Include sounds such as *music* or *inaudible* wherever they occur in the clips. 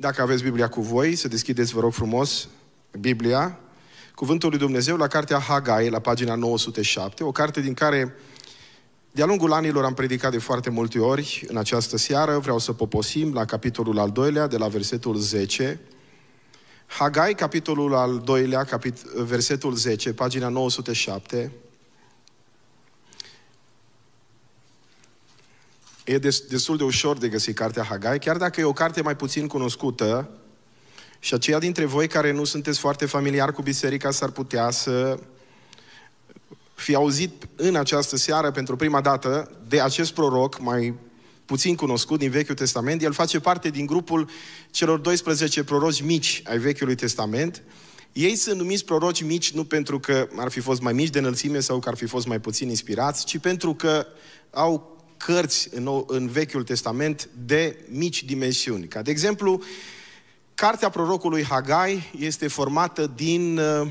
Dacă aveți Biblia cu voi, să deschideți, vă rog frumos, Biblia, Cuvântul lui Dumnezeu, la cartea Hagai, la pagina 907, o carte din care de-a lungul anilor am predicat de foarte multe ori în această seară, vreau să poposim la capitolul al doilea, de la versetul 10. Hagai, capitolul al doilea, capit- versetul 10, pagina 907, E destul de ușor de găsit cartea Hagai, chiar dacă e o carte mai puțin cunoscută și aceia dintre voi care nu sunteți foarte familiar cu biserica s-ar putea să fi auzit în această seară pentru prima dată de acest proroc mai puțin cunoscut din Vechiul Testament. El face parte din grupul celor 12 proroci mici ai Vechiului Testament. Ei sunt numiți proroci mici nu pentru că ar fi fost mai mici de înălțime sau că ar fi fost mai puțin inspirați, ci pentru că au cărți în, nou, în Vechiul Testament de mici dimensiuni. Ca de exemplu, cartea prorocului Hagai este formată din, uh,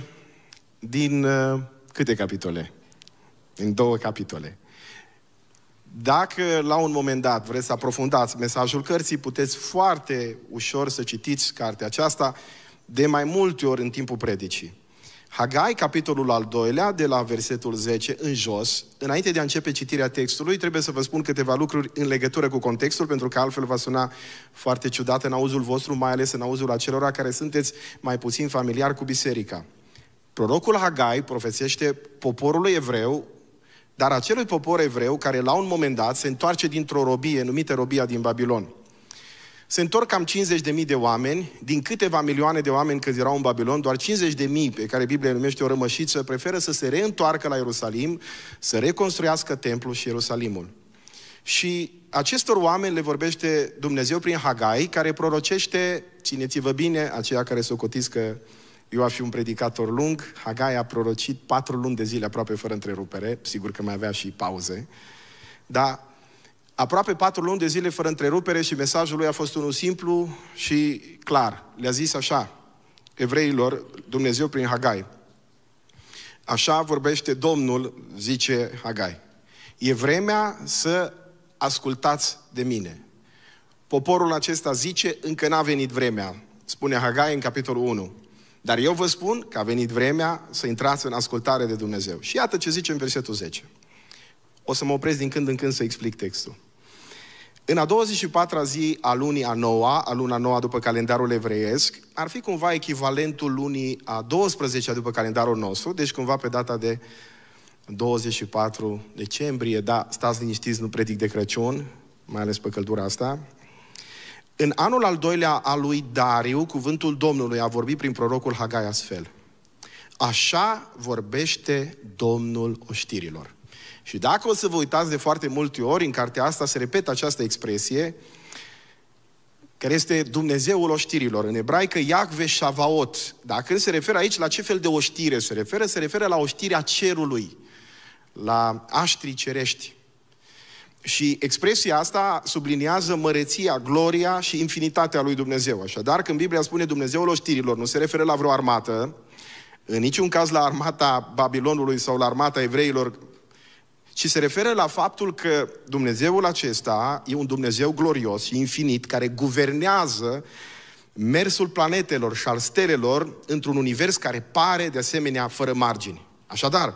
din uh, câte capitole? În două capitole. Dacă la un moment dat vreți să aprofundați mesajul cărții, puteți foarte ușor să citiți cartea aceasta de mai multe ori în timpul predicii. Hagai, capitolul al doilea, de la versetul 10 în jos, înainte de a începe citirea textului, trebuie să vă spun câteva lucruri în legătură cu contextul, pentru că altfel va suna foarte ciudat în auzul vostru, mai ales în auzul acelora care sunteți mai puțin familiar cu biserica. Prorocul Hagai profețește poporului evreu, dar acelui popor evreu care la un moment dat se întoarce dintr-o robie numită robia din Babilon se întorc cam 50.000 de oameni, din câteva milioane de oameni când erau în Babilon, doar 50.000 pe care Biblia numește o rămășiță, preferă să se reîntoarcă la Ierusalim, să reconstruiască templul și Ierusalimul. Și acestor oameni le vorbește Dumnezeu prin Hagai, care prorocește, țineți-vă bine, aceia care s-o cotiți că eu a fi un predicator lung, Hagai a prorocit patru luni de zile aproape fără întrerupere, sigur că mai avea și pauze, dar aproape patru luni de zile fără întrerupere și mesajul lui a fost unul simplu și clar. Le-a zis așa evreilor, Dumnezeu prin Hagai. Așa vorbește Domnul, zice Hagai. E vremea să ascultați de mine. Poporul acesta zice, încă n-a venit vremea, spune Hagai în capitolul 1. Dar eu vă spun că a venit vremea să intrați în ascultare de Dumnezeu. Și iată ce zice în versetul 10. O să mă opresc din când în când să explic textul. În a 24-a zi a lunii a noua, a luna noua după calendarul evreiesc, ar fi cumva echivalentul lunii a 12-a după calendarul nostru, deci cumva pe data de 24 decembrie, da, stați liniștiți, nu predic de Crăciun, mai ales pe căldura asta. În anul al doilea al lui Dariu, cuvântul Domnului a vorbit prin prorocul Hagai astfel. Așa vorbește Domnul oștirilor. Și dacă o să vă uitați de foarte multe ori în cartea asta, se repetă această expresie, care este Dumnezeul oștirilor. În ebraică, Iacve Shavaot. Dacă se referă aici la ce fel de oștire se referă, se referă la oștirea cerului, la aștrii cerești. Și expresia asta subliniază măreția, gloria și infinitatea lui Dumnezeu. Așadar, când Biblia spune Dumnezeul oștirilor, nu se referă la vreo armată, în niciun caz la armata Babilonului sau la armata evreilor ci se referă la faptul că Dumnezeul acesta e un Dumnezeu glorios și infinit care guvernează mersul planetelor și al stelelor într-un univers care pare de asemenea fără margini. Așadar,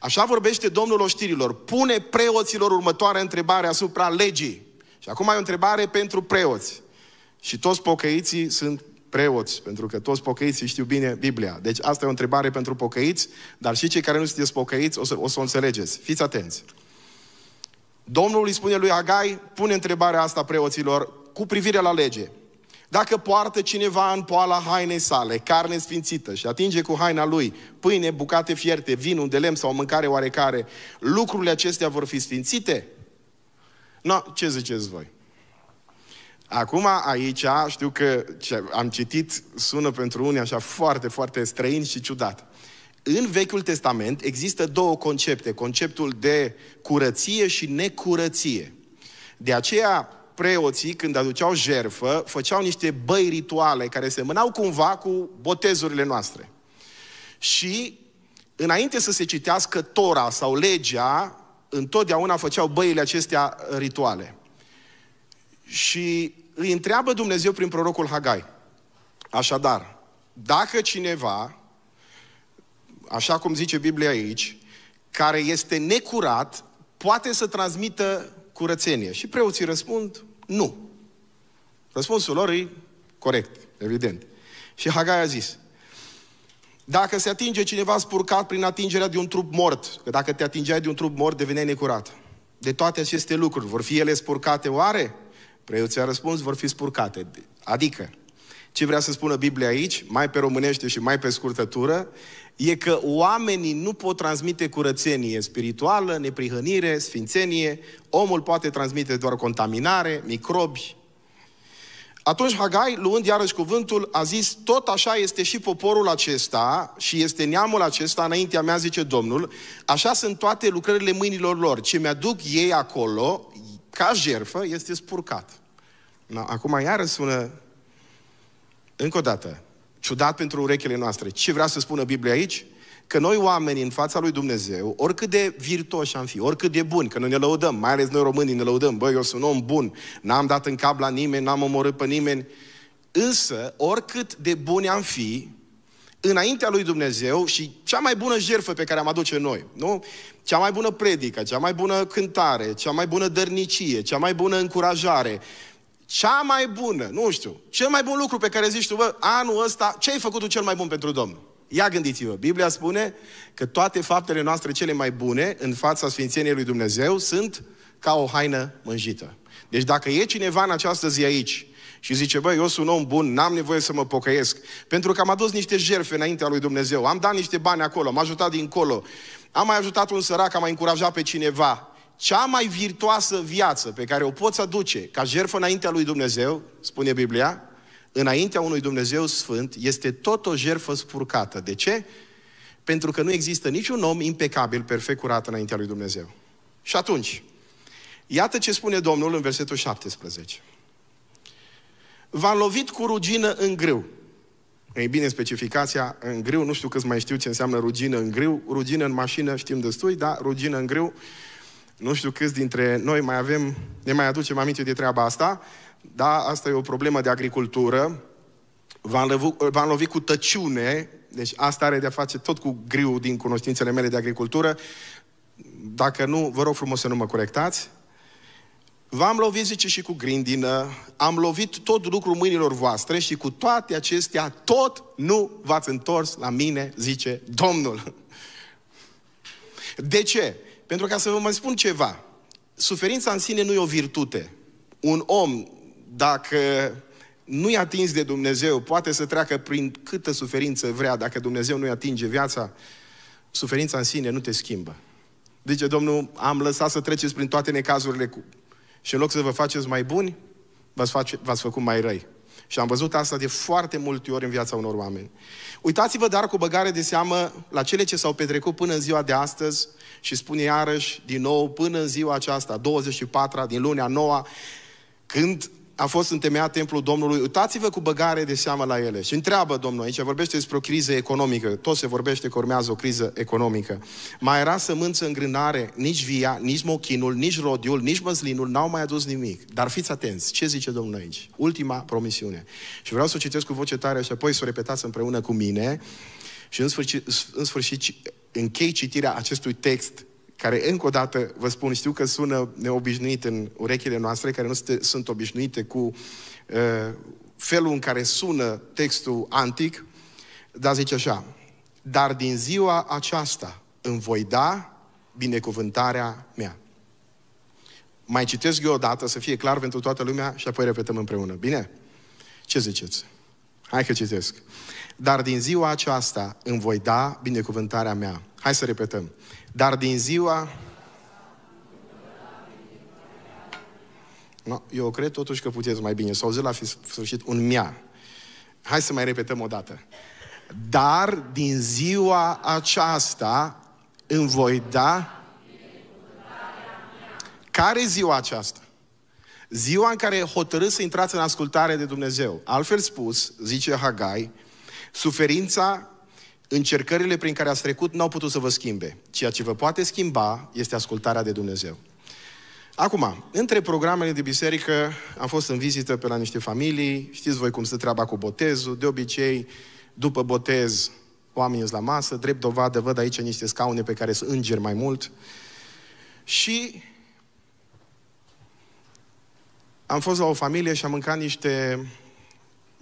așa vorbește Domnul oștirilor, pune preoților următoarea întrebare asupra legii. Și acum e o întrebare pentru preoți. Și toți pocăiții sunt preoți, pentru că toți pocăiții știu bine Biblia. Deci asta e o întrebare pentru pocăiți, dar și cei care nu sunteți pocăiți o să o, să o înțelegeți. Fiți atenți! Domnul îi spune lui Agai, pune întrebarea asta preoților cu privire la lege. Dacă poartă cineva în poala hainei sale carne sfințită și atinge cu haina lui pâine, bucate fierte, vin, un de lemn sau mâncare oarecare, lucrurile acestea vor fi sfințite? No, ce ziceți voi? Acum aici știu că ce am citit sună pentru unii așa foarte, foarte străin și ciudat. În Vechiul Testament există două concepte, conceptul de curăție și necurăție. De aceea preoții, când aduceau jerfă, făceau niște băi rituale care se mânau cumva cu botezurile noastre. Și înainte să se citească Tora sau legea, întotdeauna făceau băile acestea rituale. Și îi întreabă Dumnezeu prin prorocul Hagai. Așadar, dacă cineva, așa cum zice Biblia aici, care este necurat, poate să transmită curățenie? Și preoții răspund, nu. Răspunsul lor e corect, evident. Și Hagai a zis, dacă se atinge cineva spurcat prin atingerea de un trup mort, că dacă te atingeai de un trup mort, deveneai necurat. De toate aceste lucruri, vor fi ele spurcate oare? Preoții a răspuns, vor fi spurcate. Adică, ce vrea să spună Biblia aici, mai pe românește și mai pe scurtătură, e că oamenii nu pot transmite curățenie spirituală, neprihănire, sfințenie, omul poate transmite doar contaminare, microbi. Atunci Hagai, luând iarăși cuvântul, a zis, tot așa este și poporul acesta și este neamul acesta, înaintea mea zice Domnul, așa sunt toate lucrările mâinilor lor, ce mi-aduc ei acolo, ca jerfă, este spurcat. Na, acum iară sună, încă o dată, ciudat pentru urechile noastre. Ce vrea să spună Biblia aici? Că noi oamenii în fața lui Dumnezeu, oricât de virtuoși am fi, oricât de buni, că noi ne lăudăm, mai ales noi românii ne lăudăm, băi, eu sunt om bun, n-am dat în cap la nimeni, n-am omorât pe nimeni, însă, oricât de buni am fi, înaintea lui Dumnezeu și cea mai bună jertfă pe care am aduce noi, nu? Cea mai bună predică, cea mai bună cântare, cea mai bună dărnicie, cea mai bună încurajare, cea mai bună, nu știu, cel mai bun lucru pe care zici tu, bă, anul ăsta, ce ai făcut tu cel mai bun pentru Domnul? Ia gândiți-vă, Biblia spune că toate faptele noastre cele mai bune în fața Sfințeniei lui Dumnezeu sunt ca o haină mânjită. Deci dacă e cineva în această zi aici și zice, băi, eu sunt un om bun, n-am nevoie să mă pocăiesc, pentru că am adus niște jerfe înaintea lui Dumnezeu, am dat niște bani acolo, am ajutat dincolo, am mai ajutat un sărac, am mai încurajat pe cineva. Cea mai virtuoasă viață pe care o poți aduce ca jerfă înaintea lui Dumnezeu, spune Biblia, înaintea unui Dumnezeu sfânt, este tot o jerfă spurcată. De ce? Pentru că nu există niciun om impecabil, perfect curat înaintea lui Dumnezeu. Și atunci, iată ce spune Domnul în versetul 17 v-a lovit cu rugină în grâu. Ei bine, specificația în grâu, nu știu câți mai știu ce înseamnă rugină în grâu, rugină în mașină știm destui, dar rugină în grâu, nu știu câți dintre noi mai avem, ne mai aducem aminte de treaba asta, dar asta e o problemă de agricultură, v a lovit cu tăciune, deci asta are de-a face tot cu grâu din cunoștințele mele de agricultură, dacă nu, vă rog frumos să nu mă corectați, V-am lovit, zice, și cu grindină, am lovit tot lucrul mâinilor voastre și cu toate acestea tot nu v-ați întors la mine, zice Domnul. De ce? Pentru ca să vă mai spun ceva. Suferința în sine nu e o virtute. Un om, dacă nu-i atins de Dumnezeu, poate să treacă prin câtă suferință vrea, dacă Dumnezeu nu-i atinge viața, suferința în sine nu te schimbă. Zice Domnul, am lăsat să treceți prin toate necazurile cu și în loc să vă faceți mai buni, v-ați, face, v-ați făcut mai răi. Și am văzut asta de foarte multe ori în viața unor oameni. Uitați-vă dar cu băgare de seamă la cele ce s-au petrecut până în ziua de astăzi și spune iarăși din nou până în ziua aceasta, 24 din lunea 9, când a fost întemeiat templul Domnului, uitați-vă cu băgare de seamă la ele. Și întreabă Domnul aici, vorbește despre o criză economică, tot se vorbește că urmează o criză economică. Mai era sămânță în grânare, nici via, nici mochinul, nici rodiul, nici măslinul, n-au mai adus nimic. Dar fiți atenți, ce zice Domnul aici? Ultima promisiune. Și vreau să o citesc cu voce tare și apoi să o repetați împreună cu mine. Și în sfârșit, în sfârșit închei citirea acestui text care încă o dată, vă spun, știu că sună neobișnuit în urechile noastre, care nu sunt obișnuite cu uh, felul în care sună textul antic, dar zice așa, dar din ziua aceasta îmi voi da binecuvântarea mea. Mai citesc eu o dată să fie clar pentru toată lumea și apoi repetăm împreună. Bine? Ce ziceți? Hai că citesc. Dar din ziua aceasta îmi voi da binecuvântarea mea. Hai să repetăm. Dar din ziua... No, eu cred totuși că puteți mai bine. S-au la sfârșit un mia. Hai să mai repetăm o dată. Dar din ziua aceasta îmi voi da... Care ziua aceasta? Ziua în care hotărâți să intrați în ascultare de Dumnezeu. Altfel spus, zice Hagai, suferința Încercările prin care ați trecut n-au putut să vă schimbe. Ceea ce vă poate schimba este ascultarea de Dumnezeu. Acum, între programele de biserică am fost în vizită pe la niște familii, știți voi cum se treaba cu botezul, de obicei, după botez, oamenii sunt la masă, drept dovadă, văd aici niște scaune pe care sunt îngeri mai mult. Și am fost la o familie și am mâncat niște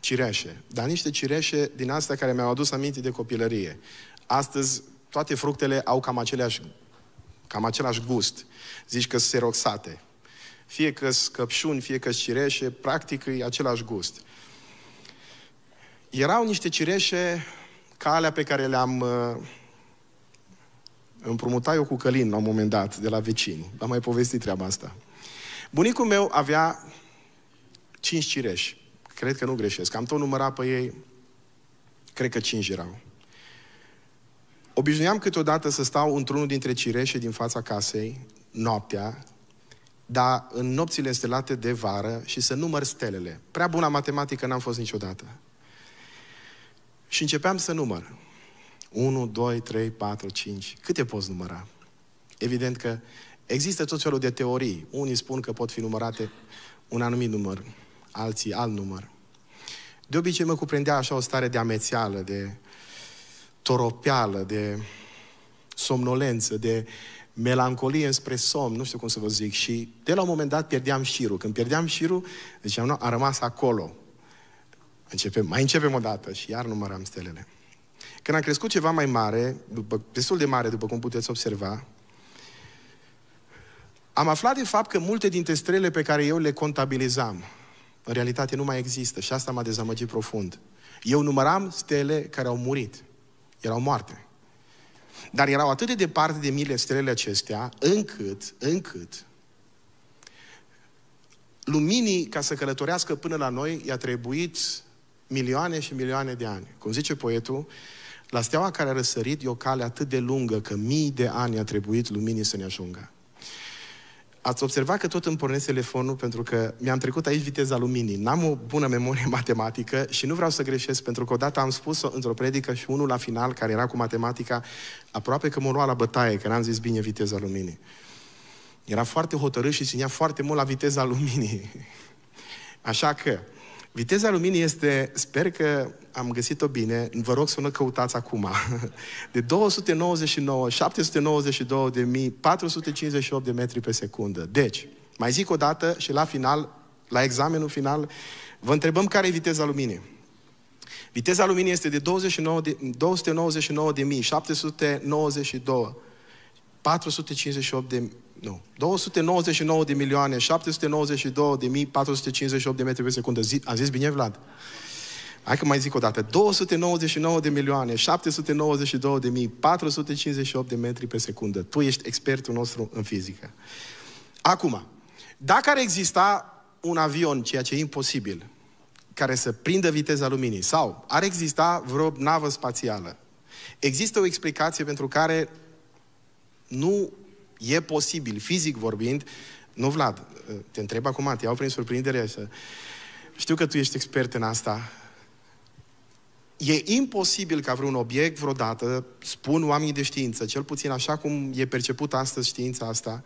cireașe, dar niște cireașe din astea care mi-au adus aminte de copilărie. Astăzi toate fructele au cam aceleași, cam același gust. Zici că sunt seroxate. Fie că sunt căpșuni, fie că sunt cireșe, practic e același gust. Erau niște cireșe ca alea pe care le-am uh, împrumutat eu cu Călin la un moment dat, de la vecini. Am mai povestit treaba asta. Bunicul meu avea cinci cireși. Cred că nu greșesc. Am tot numărat pe ei, cred că cinci erau. Obișnuiam câteodată să stau într-unul dintre cireșe din fața casei, noaptea, dar în nopțile înstelate de vară și să număr stelele. Prea bună matematică n-am fost niciodată. Și începeam să număr. 1, 2, 3, 4, 5. Câte poți număra? Evident că există tot felul de teorii. Unii spun că pot fi numărate un anumit număr, alții alt număr. De obicei mă cuprindea așa o stare de amețeală, de toropeală, de somnolență, de melancolie înspre somn, nu știu cum să vă zic. Și de la un moment dat pierdeam șirul. Când pierdeam șirul, ziceam, nu, a rămas acolo. Începem, mai începem o dată și iar număram stelele. Când am crescut ceva mai mare, după, destul de mare, după cum puteți observa, am aflat de fapt că multe dintre strele pe care eu le contabilizam, în realitate nu mai există și asta m-a dezamăgit profund. Eu număram stele care au murit, erau moarte. Dar erau atât de departe de mile stelele acestea, încât, încât, luminii ca să călătorească până la noi i-a trebuit milioane și milioane de ani. Cum zice poetul, la steaua care a răsărit e o cale atât de lungă că mii de ani a trebuit luminii să ne ajungă. Ați observat că tot îmi pornesc telefonul pentru că mi-am trecut aici viteza luminii. N-am o bună memorie *laughs* matematică și nu vreau să greșesc pentru că odată am spus-o într-o predică și unul la final care era cu matematica aproape că mă lua la bătaie, că n-am zis bine viteza luminii. Era foarte hotărât și ținea foarte mult la viteza *laughs* luminii. Așa că Viteza luminii este, sper că am găsit-o bine, vă rog să nu căutați acum, *laughs* de 299, 792 de mii, 458 de metri pe secundă. Deci, mai zic o dată și la final, la examenul final, vă întrebăm care e viteza luminii. Viteza luminii este de, 29 de 792, 458 de nu. 299 de milioane, 792 de mii, 458 de metri pe secundă. Zi, am zis bine, Vlad? Hai că mai zic o dată. 299 de milioane, 792 de mii, 458 de metri pe secundă. Tu ești expertul nostru în fizică. Acum, dacă ar exista un avion, ceea ce e imposibil, care să prindă viteza luminii, sau ar exista vreo navă spațială, există o explicație pentru care nu E posibil, fizic vorbind. Nu, Vlad, te întreb acum, te iau prin surprindere. Să... Știu că tu ești expert în asta. E imposibil ca vreun obiect vreodată, spun oamenii de știință, cel puțin așa cum e percepută astăzi știința asta,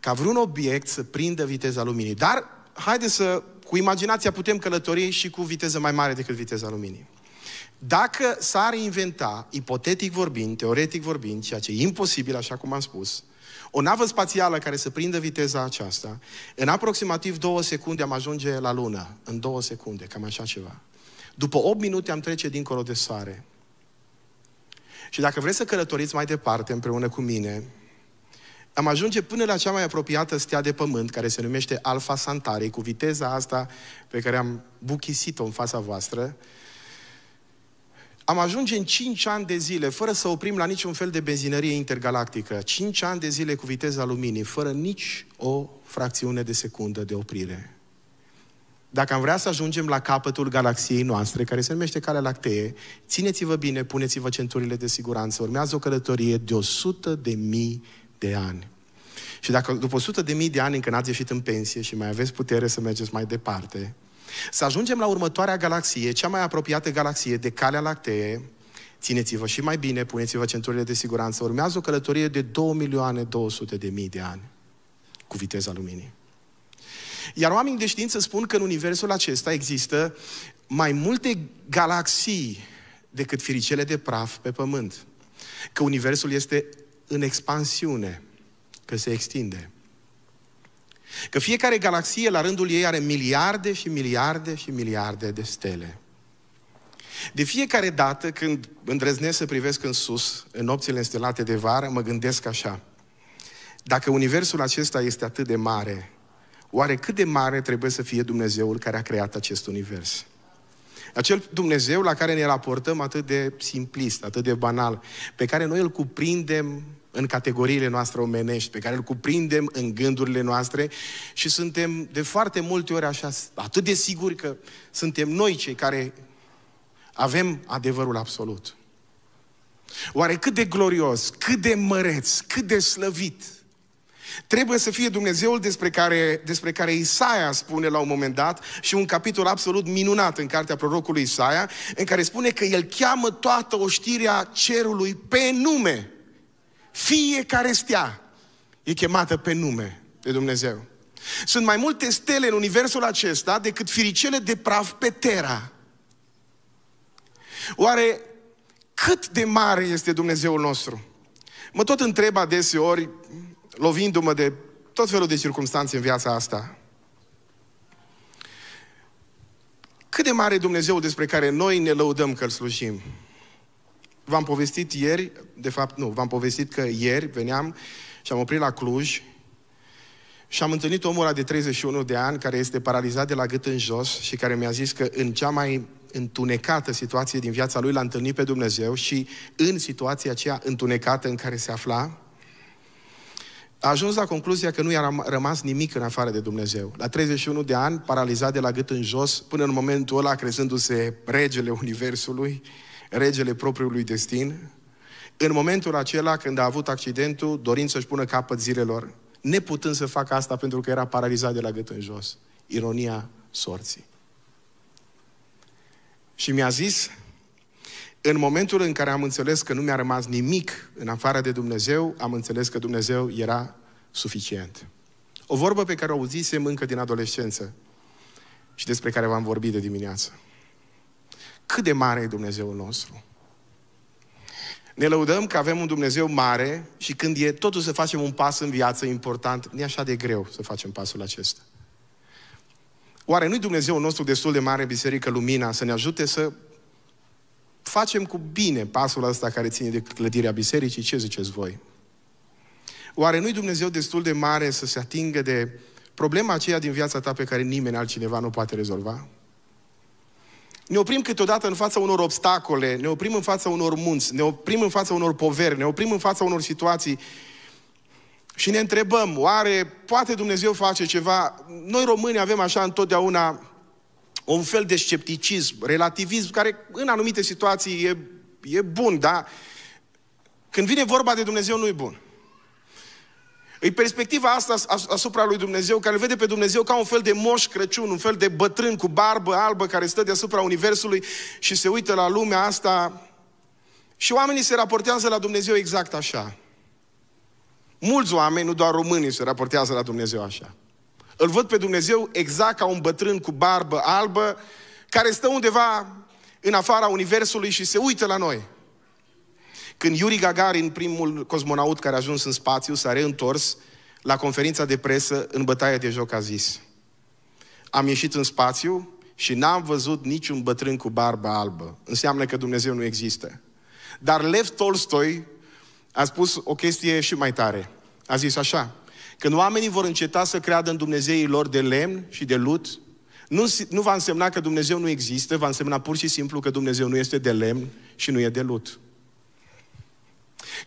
ca vreun obiect să prindă viteza luminii. Dar, haide să, cu imaginația putem călători și cu viteză mai mare decât viteza luminii. Dacă s-ar inventa, ipotetic vorbind, teoretic vorbind, ceea ce e imposibil, așa cum am spus, o navă spațială care să prindă viteza aceasta, în aproximativ două secunde am ajunge la lună. În două secunde, cam așa ceva. După 8 minute am trece dincolo de soare. Și dacă vreți să călătoriți mai departe împreună cu mine, am ajunge până la cea mai apropiată stea de pământ, care se numește Alfa Santare, cu viteza asta pe care am buchisit-o în fața voastră, am ajunge în 5 ani de zile, fără să oprim la niciun fel de benzinărie intergalactică, 5 ani de zile cu viteza luminii, fără nici o fracțiune de secundă de oprire. Dacă am vrea să ajungem la capătul galaxiei noastre, care se numește Calea Lactee, țineți-vă bine, puneți-vă centurile de siguranță. Urmează o călătorie de 100 de mii de ani. Și dacă după 100 de mii de ani încă n-ați ieșit în pensie și mai aveți putere să mergeți mai departe, să ajungem la următoarea galaxie, cea mai apropiată galaxie de Calea Lactee. Țineți-vă și mai bine, puneți-vă centurile de siguranță. Urmează o călătorie de 2 milioane 200 de mii de ani cu viteza luminii. Iar oamenii de știință spun că în universul acesta există mai multe galaxii decât firicele de praf pe pământ. Că universul este în expansiune, că se extinde. Că fiecare galaxie, la rândul ei, are miliarde și miliarde și miliarde de stele. De fiecare dată când îndrăznesc să privesc în sus, în nopțile înstelate de vară, mă gândesc așa. Dacă universul acesta este atât de mare, oare cât de mare trebuie să fie Dumnezeul care a creat acest univers? Acel Dumnezeu la care ne raportăm atât de simplist, atât de banal, pe care noi îl cuprindem în categoriile noastre omenești, pe care îl cuprindem în gândurile noastre și suntem de foarte multe ori așa, atât de siguri că suntem noi cei care avem adevărul absolut. Oare cât de glorios, cât de măreț, cât de slăvit trebuie să fie Dumnezeul despre care, despre care Isaia spune la un moment dat și un capitol absolut minunat în cartea prorocului Isaia, în care spune că el cheamă toată oștirea cerului pe nume. Fiecare stea e chemată pe nume de Dumnezeu. Sunt mai multe stele în universul acesta decât firicele de praf pe Terra. Oare cât de mare este Dumnezeul nostru? Mă tot întreb adeseori, lovindu-mă de tot felul de circunstanțe în viața asta, cât de mare e Dumnezeu despre care noi ne lăudăm că îl slujim? v-am povestit ieri, de fapt nu, v-am povestit că ieri veneam și am oprit la Cluj și am întâlnit omul ăla de 31 de ani care este paralizat de la gât în jos și care mi-a zis că în cea mai întunecată situație din viața lui l-a întâlnit pe Dumnezeu și în situația aceea întunecată în care se afla, a ajuns la concluzia că nu i-a rămas nimic în afară de Dumnezeu. La 31 de ani, paralizat de la gât în jos, până în momentul ăla crezându-se regele Universului, regele propriului destin, în momentul acela când a avut accidentul, dorind să-și pună capăt zilelor, neputând să facă asta pentru că era paralizat de la gât în jos. Ironia sorții. Și mi-a zis, în momentul în care am înțeles că nu mi-a rămas nimic în afară de Dumnezeu, am înțeles că Dumnezeu era suficient. O vorbă pe care o auzisem încă din adolescență și despre care v-am vorbit de dimineață. Cât de mare e Dumnezeul nostru? Ne lăudăm că avem un Dumnezeu mare și când e totul să facem un pas în viață important, nu e așa de greu să facem pasul acesta. Oare nu-i Dumnezeul nostru destul de mare, Biserică Lumina, să ne ajute să facem cu bine pasul ăsta care ține de clădirea bisericii? Ce ziceți voi? Oare nu-i Dumnezeu destul de mare să se atingă de problema aceea din viața ta pe care nimeni altcineva nu poate rezolva? Ne oprim câteodată în fața unor obstacole, ne oprim în fața unor munți, ne oprim în fața unor poveri, ne oprim în fața unor situații și ne întrebăm, oare poate Dumnezeu face ceva? Noi români avem așa întotdeauna un fel de scepticism, relativism, care în anumite situații e, e bun, dar când vine vorba de Dumnezeu nu e bun. E perspectiva asta asupra lui Dumnezeu, care vede pe Dumnezeu ca un fel de moș Crăciun, un fel de bătrân cu barbă albă care stă deasupra Universului și se uită la lumea asta. Și oamenii se raportează la Dumnezeu exact așa. Mulți oameni, nu doar românii, se raportează la Dumnezeu așa. Îl văd pe Dumnezeu exact ca un bătrân cu barbă albă, care stă undeva în afara Universului și se uită la noi. Când Yuri Gagarin, primul cosmonaut care a ajuns în spațiu, s-a reîntors la conferința de presă în bătaia de joc a zis Am ieșit în spațiu și n-am văzut niciun bătrân cu barbă albă. Înseamnă că Dumnezeu nu există. Dar Lev Tolstoi a spus o chestie și mai tare. A zis așa, când oamenii vor înceta să creadă în Dumnezeii lor de lemn și de lut, nu, nu va însemna că Dumnezeu nu există, va însemna pur și simplu că Dumnezeu nu este de lemn și nu e de lut.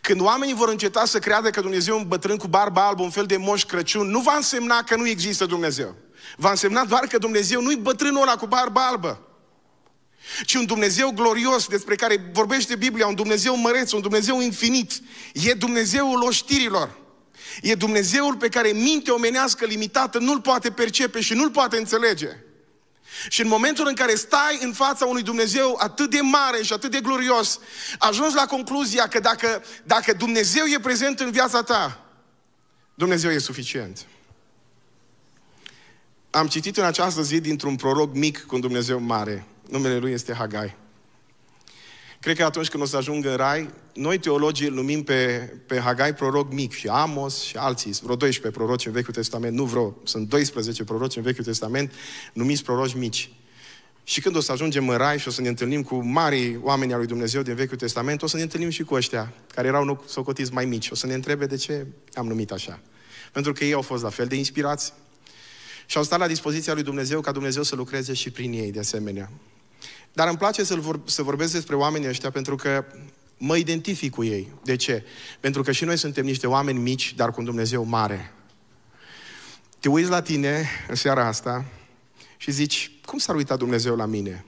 Când oamenii vor înceta să creadă că Dumnezeu e un bătrân cu barbă albă, un fel de moș Crăciun, nu va însemna că nu există Dumnezeu. Va însemna doar că Dumnezeu nu-i bătrânul ăla cu barbă albă, ci un Dumnezeu glorios despre care vorbește Biblia, un Dumnezeu măreț, un Dumnezeu infinit. E Dumnezeul oștirilor. E Dumnezeul pe care mintea omenească limitată nu-l poate percepe și nu-l poate înțelege. Și în momentul în care stai în fața unui Dumnezeu atât de mare și atât de glorios, ajungi la concluzia că dacă, dacă Dumnezeu e prezent în viața ta, Dumnezeu e suficient. Am citit în această zi dintr-un proroc mic cu un Dumnezeu mare. Numele lui este Hagai. Cred că atunci când o să ajungă în rai, noi teologii îl numim pe, pe Hagai proroc mic și Amos și alții, vreo 12 proroci în Vechiul Testament, nu vreo, sunt 12 proroci în Vechiul Testament, numiți proroci mici. Și când o să ajungem în rai și o să ne întâlnim cu mari oameni al lui Dumnezeu din Vechiul Testament, o să ne întâlnim și cu ăștia care erau socotiți mai mici. O să ne întrebe de ce am numit așa. Pentru că ei au fost la fel de inspirați și au stat la dispoziția lui Dumnezeu ca Dumnezeu să lucreze și prin ei de asemenea. Dar îmi place să, vor, să vorbesc despre oamenii ăștia pentru că mă identific cu ei. De ce? Pentru că și noi suntem niște oameni mici, dar cu un Dumnezeu mare. Te uiți la tine în seara asta și zici, cum s-ar uita Dumnezeu la mine?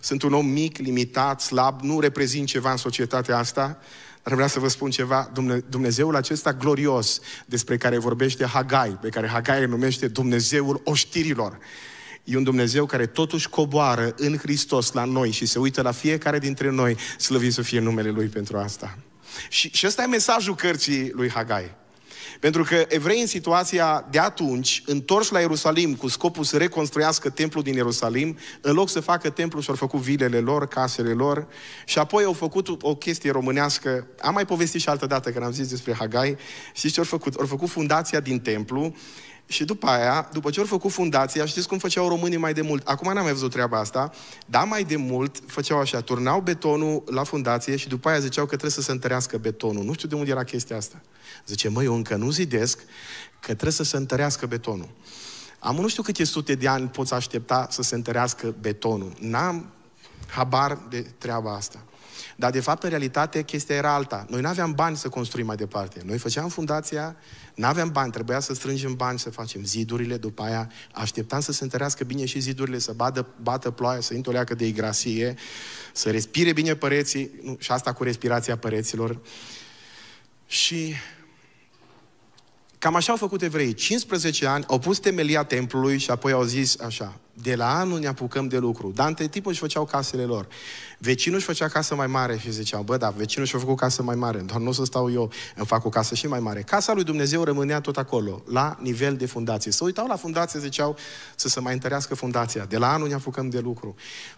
Sunt un om mic, limitat, slab, nu reprezint ceva în societatea asta, dar vreau să vă spun ceva, Dumne- Dumnezeul acesta glorios despre care vorbește Hagai, pe care Hagai îl numește Dumnezeul oștirilor. E un Dumnezeu care totuși coboară în Hristos la noi și se uită la fiecare dintre noi, slăvit să fie numele Lui pentru asta. Și, și ăsta e mesajul cărții lui Hagai. Pentru că evrei în situația de atunci, întorși la Ierusalim cu scopul să reconstruiască templul din Ierusalim, în loc să facă templul și-au făcut vilele lor, casele lor și apoi au făcut o chestie românească. Am mai povestit și altă dată când am zis despre Hagai. Știți ce au făcut? Au făcut fundația din templu și după aia, după ce au făcut fundația, știți cum făceau românii mai de mult? Acum n-am mai văzut treaba asta, dar mai de mult făceau așa, turnau betonul la fundație și după aia ziceau că trebuie să se întărească betonul. Nu știu de unde era chestia asta. Zice, măi, eu încă nu zidesc că trebuie să se întărească betonul. Am nu știu câte sute de ani poți aștepta să se întărească betonul. N-am habar de treaba asta. Dar, de fapt, în realitate, chestia era alta. Noi nu aveam bani să construim mai departe. Noi făceam fundația, nu aveam bani, trebuia să strângem bani, să facem zidurile, după aia așteptam să se întărească bine și zidurile, să badă, bată ploaia, să intre o de igrasie, să respire bine păreții, nu, și asta cu respirația păreților. Și Cam așa au făcut evrei. 15 ani au pus temelia templului și apoi au zis așa, de la anul ne apucăm de lucru. Dar între timp își făceau casele lor. Vecinul își făcea casă mai mare și zicea, bă, da, vecinul și-a făcut casă mai mare, doar nu o să stau eu, îmi fac o casă și mai mare. Casa lui Dumnezeu rămânea tot acolo, la nivel de fundație. Să uitau la fundație, ziceau să se mai întărească fundația. De la anul ne apucăm de lucru.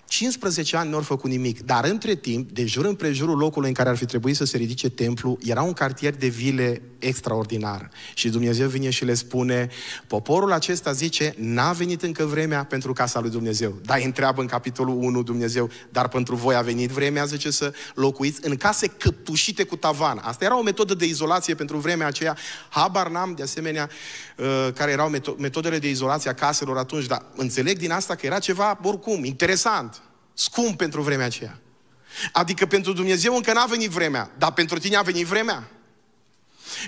15 ani nu au făcut nimic, dar între timp, de jur împrejurul locului în care ar fi trebuit să se ridice templu, era un cartier de vile extraordinar. Și Dumnezeu vine și le spune, poporul acesta zice, n-a venit încă vremea pentru pentru casa lui Dumnezeu. Dar întreabă în capitolul 1 Dumnezeu, dar pentru voi a venit vremea, zice, să locuiți în case căptușite cu tavan. Asta era o metodă de izolație pentru vremea aceea. Habar n-am, de asemenea, uh, care erau metodele de izolație a caselor atunci, dar înțeleg din asta că era ceva, oricum, interesant, scump pentru vremea aceea. Adică pentru Dumnezeu încă n-a venit vremea, dar pentru tine a venit vremea.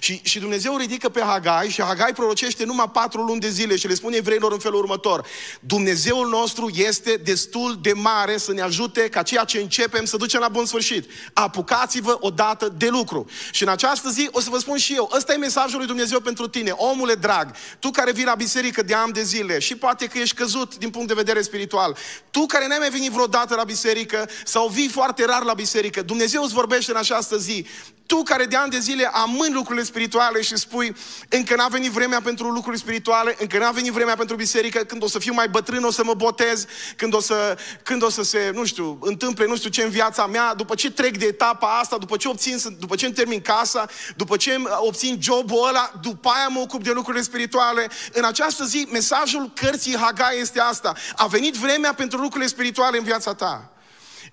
Și, și Dumnezeu ridică pe Hagai și Hagai prorocește numai patru luni de zile și le spune evreilor în felul următor. Dumnezeul nostru este destul de mare să ne ajute ca ceea ce începem să ducem la bun sfârșit. Apucați-vă odată de lucru. Și în această zi o să vă spun și eu, ăsta e mesajul lui Dumnezeu pentru tine, omule drag, tu care vii la biserică de ani de zile și poate că ești căzut din punct de vedere spiritual, tu care n-ai mai venit vreodată la biserică sau vii foarte rar la biserică, Dumnezeu îți vorbește în această zi, tu care de ani de zile amâni lucrurile spirituale și spui încă n-a venit vremea pentru lucruri spirituale, încă n-a venit vremea pentru biserică, când o să fiu mai bătrân o să mă botez, când o să, când o să se, nu știu, întâmple nu știu ce în viața mea, după ce trec de etapa asta, după ce obțin, după ce îmi termin casa, după ce obțin jobul ăla, după aia mă ocup de lucrurile spirituale. În această zi, mesajul cărții Hagai este asta. A venit vremea pentru lucrurile spirituale în viața ta.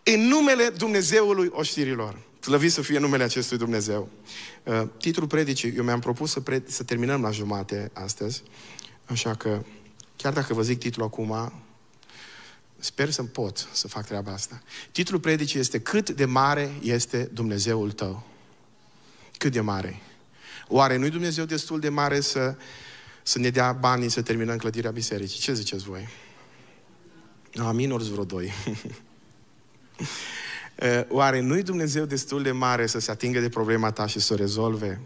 În numele Dumnezeului oștirilor. Slăvit să fie numele acestui Dumnezeu. Uh, titlul predicii, eu mi-am propus să, pre- să terminăm la jumate astăzi, așa că chiar dacă vă zic titlul acum, sper să pot să fac treaba asta. Titlul predicii este Cât de mare este Dumnezeul tău? Cât de mare? Oare nu-i Dumnezeu destul de mare să, să ne dea banii să terminăm clădirea bisericii? Ce ziceți voi? Amin, ori vreo doi. *laughs* Eh, oare nu-i Dumnezeu destul de mare să se atingă de problema ta și să o rezolve?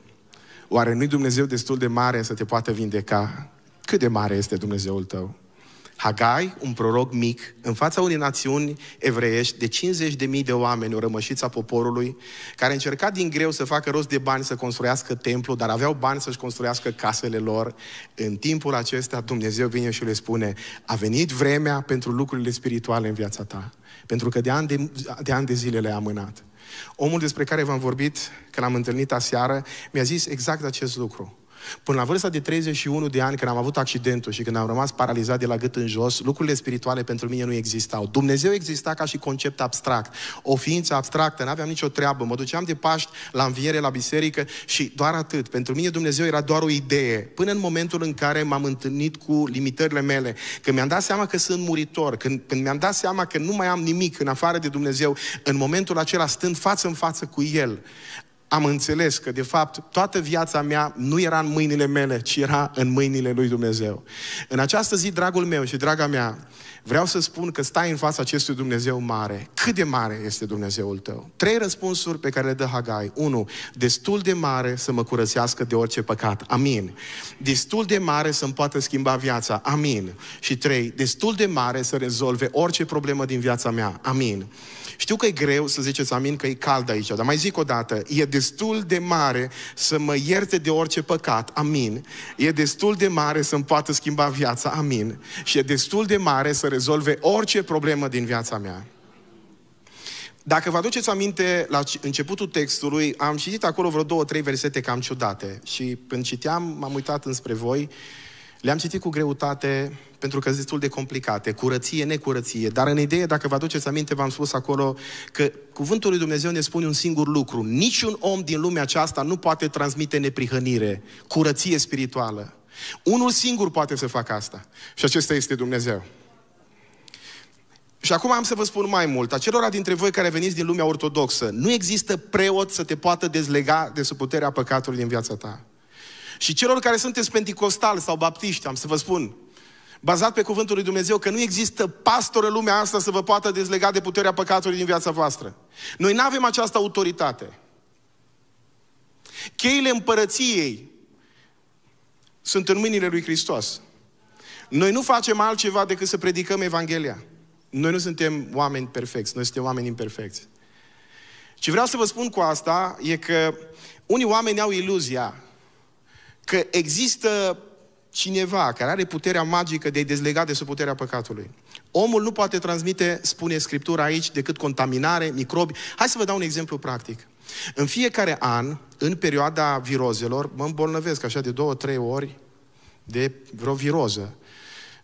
Oare nu-i Dumnezeu destul de mare să te poată vindeca? Cât de mare este Dumnezeul tău? Hagai, un proroc mic, în fața unei națiuni evreiești de 50.000 de oameni, o rămășiță a poporului, care încerca din greu să facă rost de bani să construiască templu, dar aveau bani să-și construiască casele lor. În timpul acesta Dumnezeu vine și le spune, a venit vremea pentru lucrurile spirituale în viața ta. Pentru că de ani de, de, ani de zile le-a amânat. Omul despre care v-am vorbit, că l-am întâlnit aseară, mi-a zis exact acest lucru. Până la vârsta de 31 de ani, când am avut accidentul și când am rămas paralizat de la gât în jos, lucrurile spirituale pentru mine nu existau. Dumnezeu exista ca și concept abstract, o ființă abstractă, Nu aveam nicio treabă. Mă duceam de Paști la înviere, la biserică și doar atât. Pentru mine Dumnezeu era doar o idee. Până în momentul în care m-am întâlnit cu limitările mele, când mi-am dat seama că sunt muritor, când, când mi-am dat seama că nu mai am nimic în afară de Dumnezeu, în momentul acela, stând față în față cu El, am înțeles că, de fapt, toată viața mea nu era în mâinile mele, ci era în mâinile lui Dumnezeu. În această zi, dragul meu și draga mea, vreau să spun că stai în fața acestui Dumnezeu mare. Cât de mare este Dumnezeul tău? Trei răspunsuri pe care le dă Hagai. Unu, Destul de mare să mă curățească de orice păcat. Amin. Destul de mare să-mi poată schimba viața. Amin. Și trei, Destul de mare să rezolve orice problemă din viața mea. Amin. Știu că e greu să ziceți amin că e cald aici, dar mai zic o dată, e destul de mare să mă ierte de orice păcat, amin. E destul de mare să-mi poată schimba viața, amin. Și e destul de mare să rezolve orice problemă din viața mea. Dacă vă aduceți aminte, la începutul textului, am citit acolo vreo două, trei versete cam ciudate. Și când citeam, m-am uitat înspre voi le-am citit cu greutate pentru că sunt destul de complicate, curăție, necurăție, dar în idee, dacă vă aduceți aminte, v-am spus acolo că cuvântul lui Dumnezeu ne spune un singur lucru. Niciun om din lumea aceasta nu poate transmite neprihănire, curăție spirituală. Unul singur poate să facă asta. Și acesta este Dumnezeu. Și acum am să vă spun mai mult. Acelora dintre voi care veniți din lumea ortodoxă, nu există preot să te poată dezlega de sub puterea păcatului din viața ta. Și celor care sunteți penticostali sau baptiști, am să vă spun, bazat pe cuvântul lui Dumnezeu, că nu există pastor în lumea asta să vă poată dezlega de puterea păcatului din viața voastră. Noi nu avem această autoritate. Cheile împărăției sunt în mâinile lui Hristos. Noi nu facem altceva decât să predicăm Evanghelia. Noi nu suntem oameni perfecți, noi suntem oameni imperfecți. Ce vreau să vă spun cu asta e că unii oameni au iluzia că există cineva care are puterea magică de a-i dezlega de sub puterea păcatului. Omul nu poate transmite, spune Scriptura aici, decât contaminare, microbi. Hai să vă dau un exemplu practic. În fiecare an, în perioada virozelor, mă îmbolnăvesc așa de două, trei ori de vreo viroză.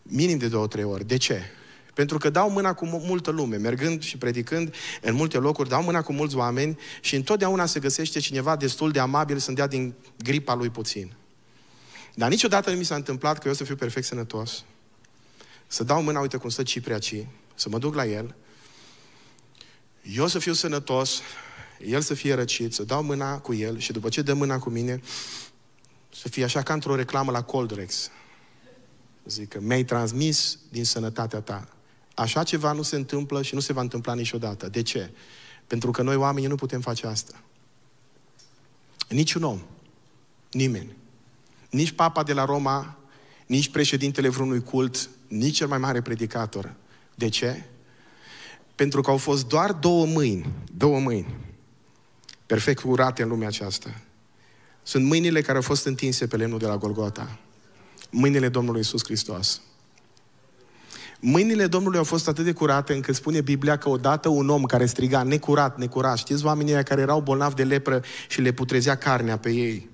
Minim de două, trei ori. De ce? Pentru că dau mâna cu multă lume, mergând și predicând în multe locuri, dau mâna cu mulți oameni și întotdeauna se găsește cineva destul de amabil să-mi dea din gripa lui puțin. Dar niciodată nu mi s-a întâmplat că eu să fiu perfect sănătos, să dau mâna, uite cum stă Cipriaci, să mă duc la el, eu să fiu sănătos, el să fie răcit, să dau mâna cu el și după ce dă mâna cu mine, să fie așa ca într-o reclamă la Coldrex. Zic că mi-ai transmis din sănătatea ta. Așa ceva nu se întâmplă și nu se va întâmpla niciodată. De ce? Pentru că noi oamenii nu putem face asta. Niciun om, nimeni, nici papa de la Roma, nici președintele vreunui cult, nici cel mai mare predicator. De ce? Pentru că au fost doar două mâini, două mâini, perfect curate în lumea aceasta. Sunt mâinile care au fost întinse pe lemnul de la Golgota. Mâinile Domnului Isus Hristos. Mâinile Domnului au fost atât de curate încât spune Biblia că odată un om care striga necurat, necurat, știți oamenii care erau bolnavi de lepră și le putrezea carnea pe ei,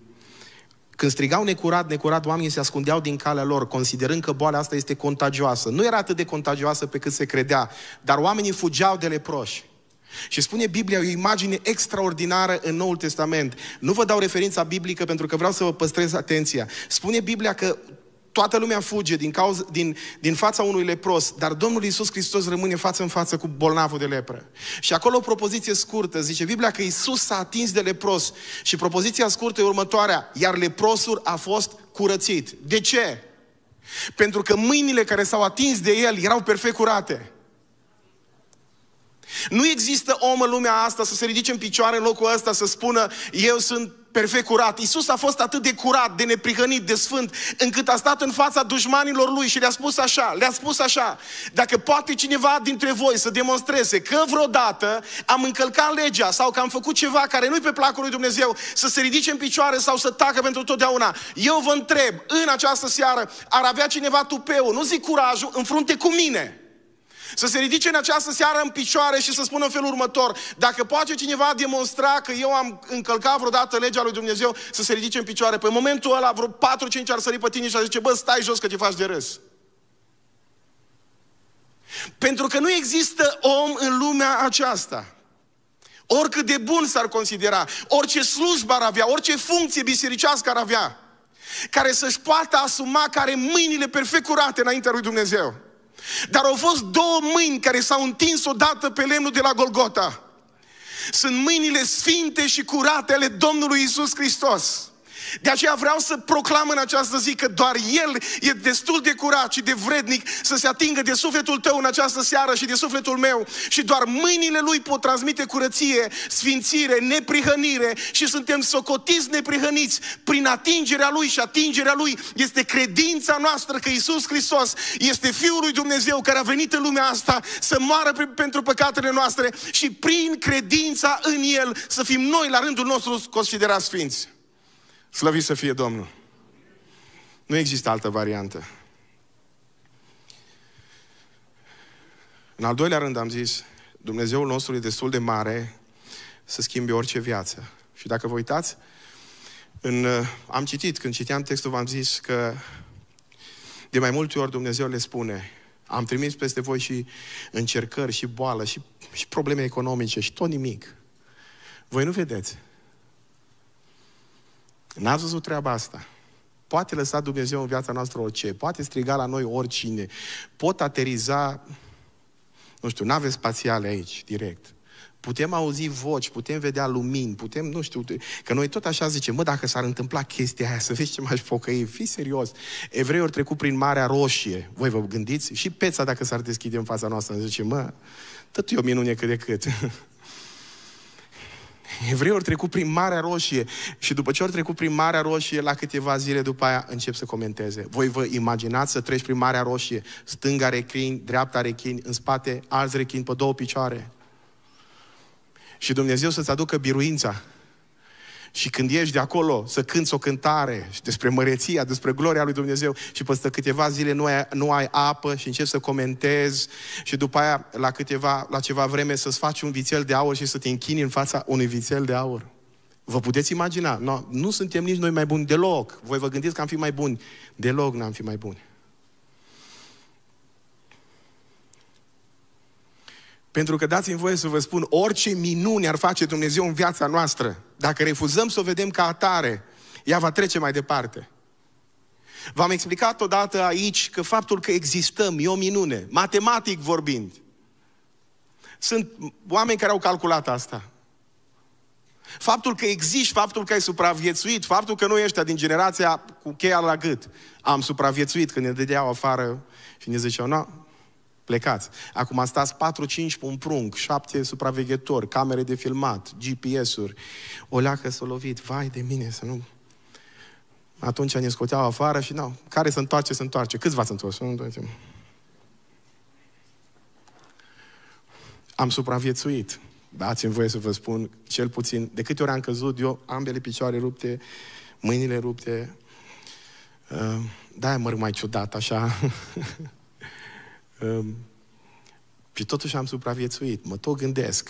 când strigau necurat, necurat, oamenii se ascundeau din calea lor, considerând că boala asta este contagioasă. Nu era atât de contagioasă pe cât se credea, dar oamenii fugeau de leproși. Și spune Biblia o imagine extraordinară în Noul Testament. Nu vă dau referința biblică pentru că vreau să vă păstrez atenția. Spune Biblia că toată lumea fuge din, cauza, din, din fața unui lepros, dar Domnul Iisus Hristos rămâne față în față cu bolnavul de lepră. Și acolo o propoziție scurtă, zice Biblia că Iisus s-a atins de lepros și propoziția scurtă e următoarea, iar leprosul a fost curățit. De ce? Pentru că mâinile care s-au atins de el erau perfect curate. Nu există om în lumea asta să se ridice în picioare în locul ăsta să spună eu sunt perfect curat. Isus a fost atât de curat, de neprihănit, de sfânt, încât a stat în fața dușmanilor lui și le-a spus așa, le-a spus așa, dacă poate cineva dintre voi să demonstreze că vreodată am încălcat legea sau că am făcut ceva care nu-i pe placul lui Dumnezeu, să se ridice în picioare sau să tacă pentru totdeauna. Eu vă întreb, în această seară, ar avea cineva tupeu, nu zic curajul, în frunte cu mine. Să se ridice în această seară în picioare și să spună în felul următor, dacă poate cineva demonstra că eu am încălcat vreodată legea lui Dumnezeu, să se ridice în picioare. Pe momentul ăla, vreo 4-5 ar sări pe tine și ar zice, bă, stai jos că te faci de râs. Pentru că nu există om în lumea aceasta oricât de bun s-ar considera, orice slujbă ar avea, orice funcție bisericească ar avea, care să-și poată asuma, care mâinile perfect curate înaintea lui Dumnezeu. Dar au fost două mâini care s-au întins odată pe lemnul de la Golgota. Sunt mâinile sfinte și curate ale Domnului Isus Hristos. De aceea vreau să proclam în această zi că doar El e destul de curat și de vrednic să se atingă de sufletul tău în această seară și de sufletul meu și doar mâinile Lui pot transmite curăție, sfințire, neprihănire și suntem socotiți neprihăniți prin atingerea Lui și atingerea Lui este credința noastră că Isus Hristos este Fiul lui Dumnezeu care a venit în lumea asta să moară pentru păcatele noastre și prin credința în El să fim noi la rândul nostru considerați sfinți. Slăvit să fie Domnul! Nu există altă variantă. În al doilea rând am zis, Dumnezeul nostru e destul de mare să schimbe orice viață. Și dacă vă uitați, în, uh, am citit, când citeam textul, v-am zis că de mai multe ori Dumnezeu le spune, am trimis peste voi și încercări, și boală, și, și probleme economice, și tot nimic. Voi nu vedeți. N-ați văzut treaba asta. Poate lăsa Dumnezeu în viața noastră orice, poate striga la noi oricine, pot ateriza, nu știu, nave spațiale aici, direct. Putem auzi voci, putem vedea lumini, putem, nu știu, că noi tot așa zicem, mă, dacă s-ar întâmpla chestia aia, să vezi ce m-aș pocăi, fii serios. Evreii ori trecut prin Marea Roșie, voi vă gândiți? Și peța dacă s-ar deschide în fața noastră, zice, mă, tot e o minune cât de cât. *laughs* Evreii au trecut prin Marea Roșie și după ce au trecut prin Marea Roșie, la câteva zile după aia încep să comenteze. Voi vă imaginați să treci prin Marea Roșie, stânga rechin, dreapta rechin, în spate alți rechin pe două picioare. Și Dumnezeu să-ți aducă biruința și când ieși de acolo să cânți o cântare și despre măreția, despre gloria lui Dumnezeu și peste câteva zile nu ai, nu ai apă și începi să comentezi și după aia la, câteva, la ceva vreme să-ți faci un vițel de aur și să te închini în fața unui vițel de aur. Vă puteți imagina, no, nu suntem nici noi mai buni deloc. Voi vă gândiți că am fi mai buni. Deloc n-am fi mai buni. Pentru că dați-mi voie să vă spun, orice minune ar face Dumnezeu în viața noastră, dacă refuzăm să o vedem ca atare, ea va trece mai departe. V-am explicat odată aici că faptul că existăm e o minune, matematic vorbind. Sunt oameni care au calculat asta. Faptul că existi, faptul că ai supraviețuit, faptul că noi ești din generația cu cheia la gât am supraviețuit când ne dădeau afară și ne ziceau, nu, plecați. Acum stați 4-5 pe un prunc, 7 supraveghetori, camere de filmat, GPS-uri, o leacă s-a lovit, vai de mine să nu... Atunci ne scoteau afară și nu, care se întoarce, se întoarce. Câți v-ați întors? Am supraviețuit. Dați-mi voie să vă spun, cel puțin, de câte ori am căzut eu, ambele picioare rupte, mâinile rupte, Uh, da, mă mai ciudat, așa. *laughs* Um, și totuși am supraviețuit, mă tot gândesc.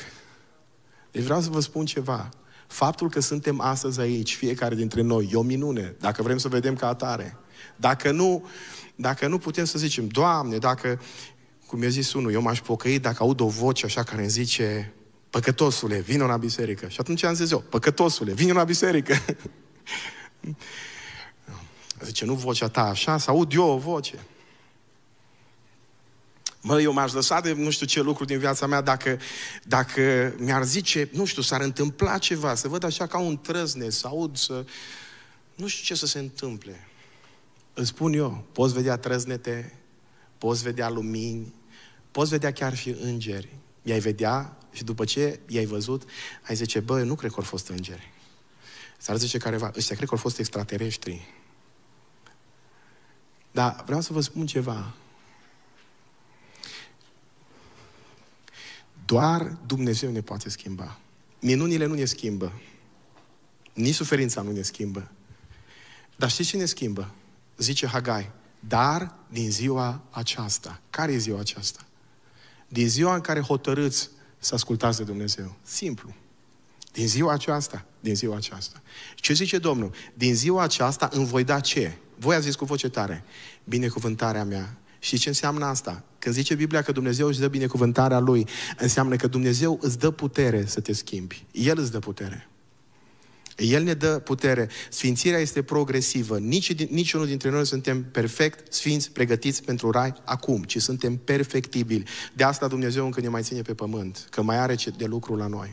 Deci vreau să vă spun ceva. Faptul că suntem astăzi aici, fiecare dintre noi, e o minune, dacă vrem să vedem ca atare. Dacă nu, dacă nu putem să zicem, Doamne, dacă, cum mi-a zis unul, eu m-aș pocăi dacă aud o voce așa care îmi zice, păcătosule, vină la biserică. Și atunci am zis eu, păcătosule, vină la biserică. *laughs* Zice, nu vocea ta așa, să aud eu o voce. Mă, eu m-aș lăsa de nu știu ce lucru din viața mea dacă, dacă mi-ar zice, nu știu, s-ar întâmpla ceva, să văd așa ca un trăzne, să aud, să... Nu știu ce să se întâmple. Îți spun eu, poți vedea trăznete, poți vedea lumini, poți vedea chiar și îngeri. I-ai vedea și după ce i-ai văzut, ai zice, bă, eu nu cred că au fost îngeri. S-ar zice careva, ăștia cred că au fost extraterestri. Dar vreau să vă spun ceva. Doar Dumnezeu ne poate schimba. Minunile nu ne schimbă. Nici suferința nu ne schimbă. Dar știți ce ne schimbă? Zice Hagai, dar din ziua aceasta. Care e ziua aceasta? Din ziua în care hotărâți să ascultați de Dumnezeu. Simplu. Din ziua aceasta, din ziua aceasta. Ce zice Domnul? Din ziua aceasta îmi voi da ce? Voi a zis cu voce tare, binecuvântarea mea și ce înseamnă asta? Când zice Biblia că Dumnezeu își dă binecuvântarea Lui, înseamnă că Dumnezeu îți dă putere să te schimbi. El îți dă putere. El ne dă putere. Sfințirea este progresivă. Nici, niciunul dintre noi suntem perfect, sfinți, pregătiți pentru rai acum, ci suntem perfectibili. De asta Dumnezeu încă ne mai ține pe pământ, că mai are de lucru la noi.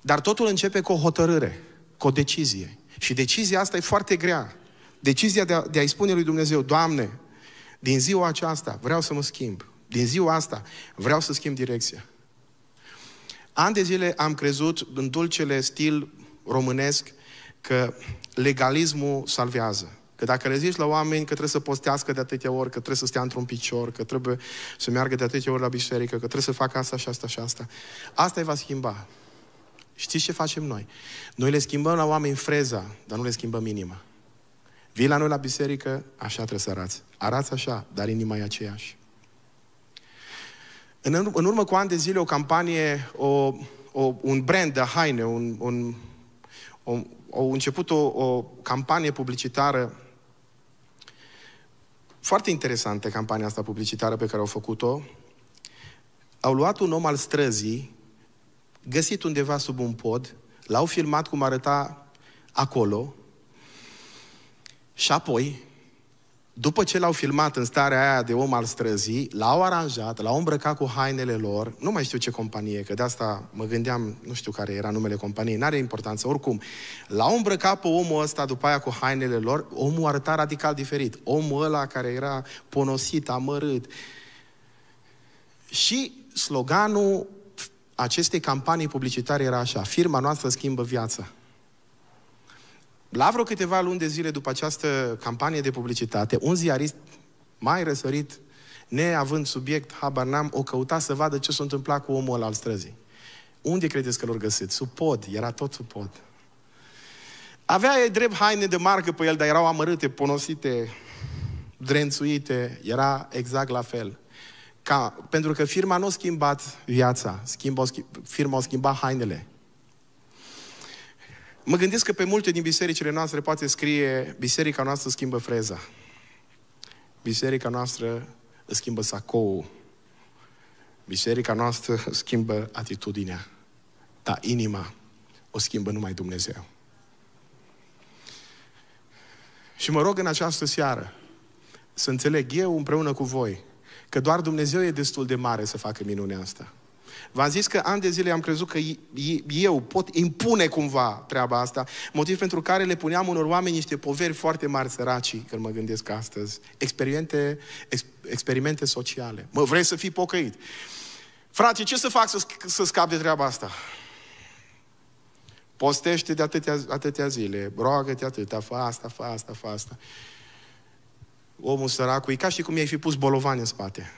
Dar totul începe cu o hotărâre, cu o decizie. Și decizia asta e foarte grea. Decizia de, a, de a-i spune lui Dumnezeu, Doamne, din ziua aceasta vreau să mă schimb. Din ziua asta vreau să schimb direcția. An de zile am crezut în dulcele stil românesc că legalismul salvează. Că dacă le zici la oameni că trebuie să postească de atâtea ori, că trebuie să stea într-un picior, că trebuie să meargă de atâtea ori la biserică, că trebuie să facă asta și asta și asta, asta îi va schimba. Știți ce facem noi? Noi le schimbăm la oameni freza, dar nu le schimbăm inima. Vii la noi la biserică, așa trebuie să arați. Arați așa, dar inima e aceeași. În, în urmă cu ani de zile, o campanie, o, o, un brand de haine, un, un, o, au început o, o campanie publicitară foarte interesantă campania asta publicitară pe care au făcut-o. Au luat un om al străzii, găsit undeva sub un pod, l-au filmat cum arăta acolo și apoi, după ce l-au filmat în starea aia de om al străzii, l-au aranjat, l-au îmbrăcat cu hainele lor, nu mai știu ce companie, că de asta mă gândeam, nu știu care era numele companiei, n-are importanță, oricum. L-au îmbrăcat pe omul ăsta după aia cu hainele lor, omul arăta radical diferit, omul ăla care era ponosit, amărât. Și sloganul acestei campanii publicitare era așa, firma noastră schimbă viața. La vreo câteva luni de zile după această campanie de publicitate, un ziarist mai răsărit, neavând subiect, habar n-am, o căuta să vadă ce s-a întâmplat cu omul ăla al străzii. Unde credeți că l-au găsit? Sub pod, era tot sub pod. Avea e drept haine de marcă pe el, dar erau amărâte, ponosite, drențuite, era exact la fel. Ca, pentru că firma nu a schimbat viața, schimba, firma a schimbat hainele. Mă gândesc că pe multe din bisericile noastre poate scrie biserica noastră schimbă freza. Biserica noastră schimbă sacoul. Biserica noastră *laughs* schimbă atitudinea. Dar inima o schimbă numai Dumnezeu. Și mă rog în această seară să înțeleg eu împreună cu voi că doar Dumnezeu e destul de mare să facă minunea asta. V-am zis că ani de zile am crezut că eu pot impune cumva treaba asta, motiv pentru care le puneam unor oameni niște poveri foarte mari săraci, când mă gândesc astăzi. Experimente, ex, experimente sociale. Mă, vrei să fii pocăit? Frate, ce să fac să, să scap de treaba asta? Postește de atâtea, atâtea zile, roagă-te atâta, fă asta, fă asta, fă asta. Omul săracu, e ca și cum i-ai fi pus bolovan în spate.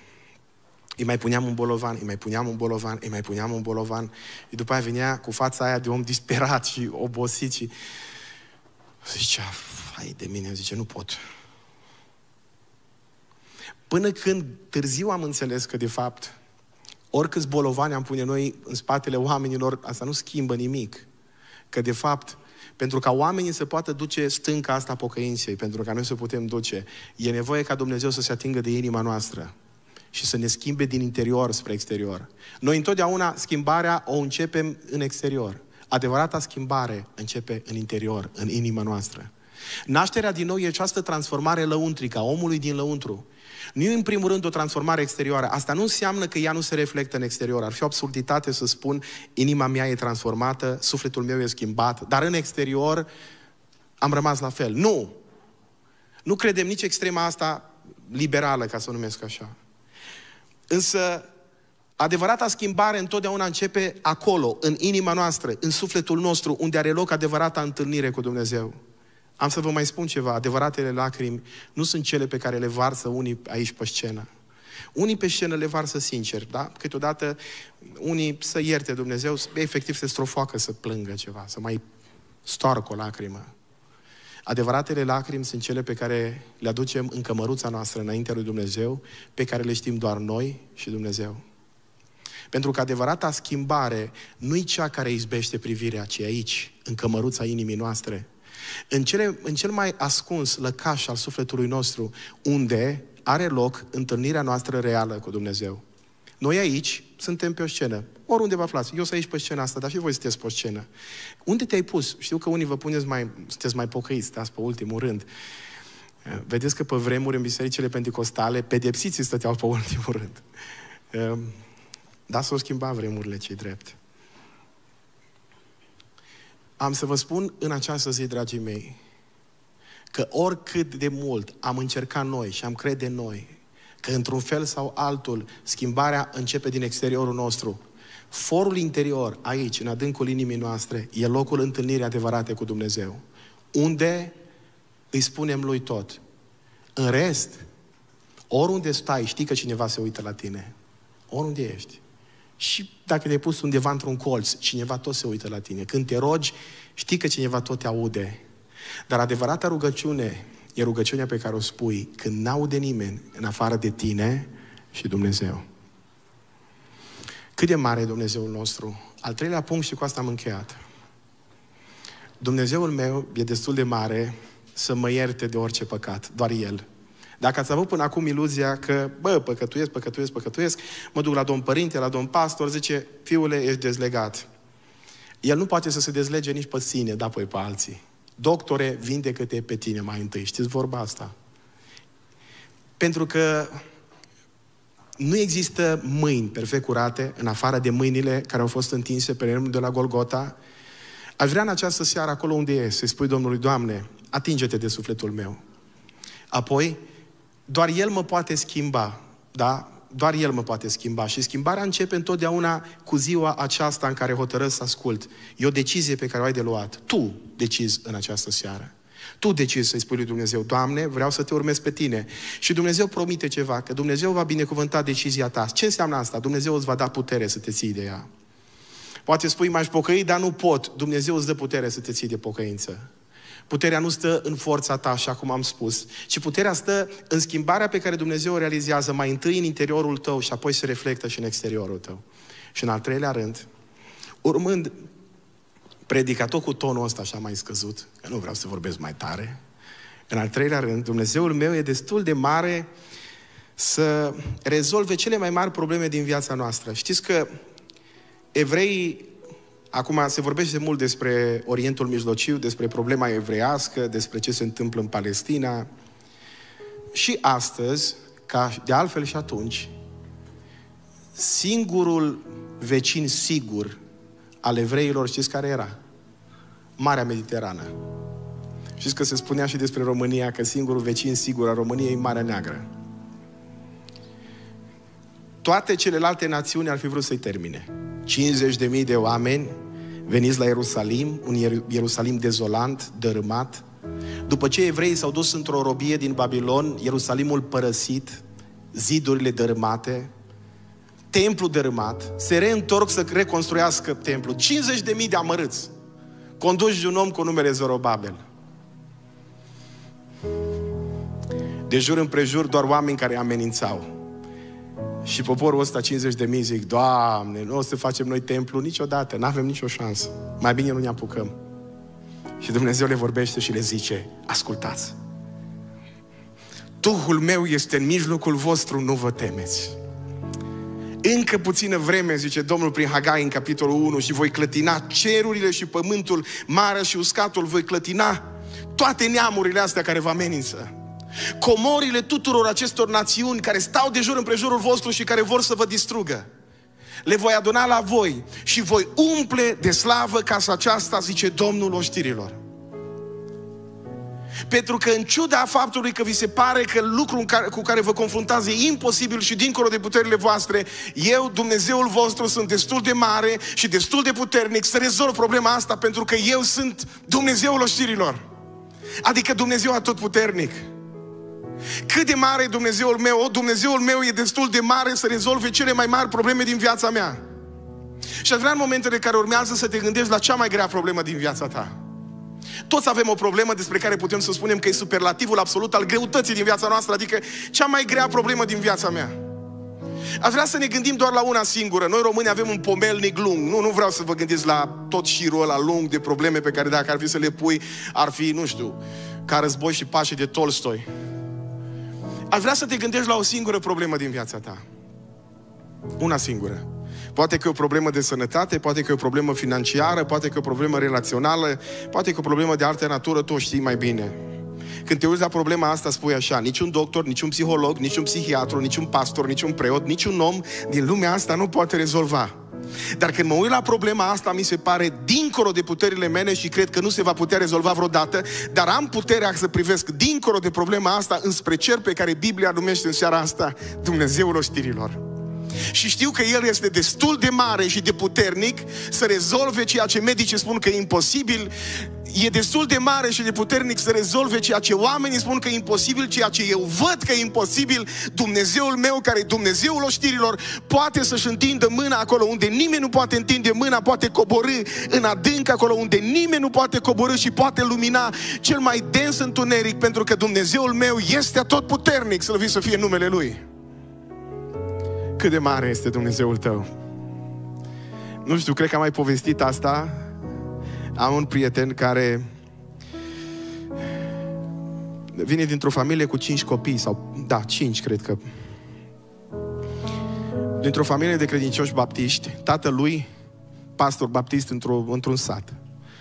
Îi mai puneam un bolovan, îi mai puneam un bolovan, îi mai puneam un bolovan. Și după aia venea cu fața aia de om disperat și obosit și zicea, fai de mine, zice, nu pot. Până când târziu am înțeles că, de fapt, oricâți bolovani am pune noi în spatele oamenilor, asta nu schimbă nimic. Că, de fapt, pentru ca oamenii să poată duce stânca asta pocăinței, pentru ca noi să putem duce, e nevoie ca Dumnezeu să se atingă de inima noastră și să ne schimbe din interior spre exterior. Noi întotdeauna schimbarea o începem în exterior. Adevărata schimbare începe în interior, în inima noastră. Nașterea din nou e această transformare lăuntrică a omului din lăuntru. Nu e în primul rând o transformare exterioară. Asta nu înseamnă că ea nu se reflectă în exterior. Ar fi o absurditate să spun, inima mea e transformată, sufletul meu e schimbat, dar în exterior am rămas la fel. Nu! Nu credem nici extrema asta liberală, ca să o numesc așa. Însă, adevărata schimbare întotdeauna începe acolo, în inima noastră, în sufletul nostru, unde are loc adevărata întâlnire cu Dumnezeu. Am să vă mai spun ceva, adevăratele lacrimi nu sunt cele pe care le varsă unii aici pe scenă. Unii pe scenă le varsă sincer, da? Câteodată unii să ierte Dumnezeu, efectiv se strofoacă să plângă ceva, să mai stoarcă o lacrimă. Adevăratele lacrimi sunt cele pe care le aducem în cămăruța noastră înaintea lui Dumnezeu, pe care le știm doar noi și Dumnezeu. Pentru că adevărata schimbare nu e cea care izbește privirea, ci aici, în cămăruța inimii noastre. În, cele, în cel mai ascuns lăcaș al sufletului nostru, unde are loc întâlnirea noastră reală cu Dumnezeu. Noi aici suntem pe o scenă. Oriunde vă aflați. Eu sunt aici pe scena asta, dar și voi sunteți pe o scenă. Unde te-ai pus? Știu că unii vă puneți mai, sunteți mai pocăiți, stați pe ultimul rând. Eh, vedeți că pe vremuri în bisericile pentecostale, pedepsiții stăteau pe ultimul rând. Ehm, da, s-au schimbat vremurile cei drept. Am să vă spun în această zi, dragii mei, că oricât de mult am încercat noi și am crede noi că într-un fel sau altul schimbarea începe din exteriorul nostru. Forul interior, aici, în adâncul inimii noastre, e locul întâlnirii adevărate cu Dumnezeu. Unde îi spunem lui tot. În rest, oriunde stai, știi că cineva se uită la tine. Oriunde ești. Și dacă te-ai pus undeva într-un colț, cineva tot se uită la tine. Când te rogi, știi că cineva tot te aude. Dar adevărata rugăciune e rugăciunea pe care o spui când n-aude nimeni în afară de tine și Dumnezeu. Cât de mare e Dumnezeul nostru? Al treilea punct și cu asta am încheiat. Dumnezeul meu e destul de mare să mă ierte de orice păcat, doar El. Dacă ați avut până acum iluzia că, bă, păcătuiesc, păcătuiesc, păcătuiesc, mă duc la domn părinte, la domn pastor, zice, fiule, ești dezlegat. El nu poate să se dezlege nici pe sine, dar pe alții. Doctore, vindecă-te pe tine mai întâi. Știți vorba asta? Pentru că nu există mâini perfect curate, în afară de mâinile care au fost întinse pe remnul de la Golgota. Aș vrea în această seară, acolo unde e, să-i spui Domnului, Doamne, atinge-te de sufletul meu. Apoi, doar El mă poate schimba, da? doar El mă poate schimba. Și schimbarea începe întotdeauna cu ziua aceasta în care hotărăsc să ascult. E o decizie pe care o ai de luat. Tu decizi în această seară. Tu decizi să-i spui lui Dumnezeu, Doamne, vreau să te urmez pe tine. Și Dumnezeu promite ceva, că Dumnezeu va binecuvânta decizia ta. Ce înseamnă asta? Dumnezeu îți va da putere să te ții de ea. Poate spui, m-aș pocăi, dar nu pot. Dumnezeu îți dă putere să te ții de pocăință. Puterea nu stă în forța ta, așa cum am spus, ci puterea stă în schimbarea pe care Dumnezeu o realizează mai întâi în interiorul tău și apoi se reflectă și în exteriorul tău. Și în al treilea rând, urmând predica tot cu tonul ăsta așa mai scăzut, că nu vreau să vorbesc mai tare, în al treilea rând, Dumnezeul meu e destul de mare să rezolve cele mai mari probleme din viața noastră. Știți că evreii Acum se vorbește mult despre Orientul Mijlociu, despre problema evreiască, despre ce se întâmplă în Palestina. Și astăzi, ca de altfel și atunci, singurul vecin sigur al evreilor, știți care era? Marea Mediterană. Știți că se spunea și despre România că singurul vecin sigur al României e Marea Neagră. Toate celelalte națiuni ar fi vrut să-i termine. 50.000 de oameni Veniți la Ierusalim, un Ierusalim dezolant, dărâmat. După ce evreii s-au dus într-o robie din Babilon, Ierusalimul părăsit, zidurile dărâmate, templu dărâmat, se reîntorc să reconstruiască templul. 50 de, mii de amărâți, conduși de un om cu numele Zorobabel. De jur împrejur doar oameni care amenințau. Și poporul ăsta, 50 de mii, zic, Doamne, nu o să facem noi templu niciodată, nu avem nicio șansă. Mai bine nu ne apucăm. Și Dumnezeu le vorbește și le zice, ascultați, Duhul meu este în mijlocul vostru, nu vă temeți. Încă puțină vreme, zice Domnul prin Hagai în capitolul 1, și voi clătina cerurile și pământul, mare și uscatul, voi clătina toate neamurile astea care vă amenință comorile tuturor acestor națiuni care stau de jur împrejurul vostru și care vor să vă distrugă. Le voi aduna la voi și voi umple de slavă casa aceasta, zice Domnul oștirilor. Pentru că în ciuda faptului că vi se pare că lucrul cu care vă confruntați e imposibil și dincolo de puterile voastre, eu, Dumnezeul vostru, sunt destul de mare și destul de puternic să rezolv problema asta pentru că eu sunt Dumnezeul oștirilor. Adică Dumnezeu atotputernic. puternic. Cât de mare e Dumnezeul meu? O, Dumnezeul meu e destul de mare să rezolve cele mai mari probleme din viața mea. Și aș vrea în momentele care urmează să te gândești la cea mai grea problemă din viața ta. Toți avem o problemă despre care putem să spunem că e superlativul absolut al greutății din viața noastră, adică cea mai grea problemă din viața mea. Aș vrea să ne gândim doar la una singură. Noi români avem un pomelnic lung. Nu, nu vreau să vă gândiți la tot șirul ăla lung de probleme pe care dacă ar fi să le pui, ar fi, nu știu, ca război și pace de Tolstoi. Aș vrea să te gândești la o singură problemă din viața ta. Una singură. Poate că e o problemă de sănătate, poate că e o problemă financiară, poate că e o problemă relațională, poate că e o problemă de altă natură, tu o știi mai bine. Când te uiți la problema asta, spui așa, niciun doctor, niciun psiholog, niciun psihiatru, niciun pastor, niciun preot, niciun om din lumea asta nu poate rezolva. Dar când mă uit la problema asta, mi se pare dincolo de puterile mele și cred că nu se va putea rezolva vreodată, dar am puterea să privesc dincolo de problema asta înspre cer pe care Biblia numește în seara asta Dumnezeul oștirilor. Și știu că El este destul de mare și de puternic să rezolve ceea ce medicii spun că e imposibil, e destul de mare și de puternic să rezolve ceea ce oamenii spun că e imposibil, ceea ce eu văd că e imposibil, Dumnezeul meu, care e Dumnezeul oștirilor, poate să-și întindă mâna acolo unde nimeni nu poate întinde mâna, poate coborâ în adânc acolo unde nimeni nu poate coborâ și poate lumina cel mai dens întuneric, pentru că Dumnezeul meu este tot puternic, slăvit să fie numele Lui cât de mare este Dumnezeul tău. Nu știu, cred că am mai povestit asta. Am un prieten care vine dintr-o familie cu cinci copii, sau, da, cinci, cred că. Dintr-o familie de credincioși baptiști, tatălui, pastor baptist într-o, într-un sat,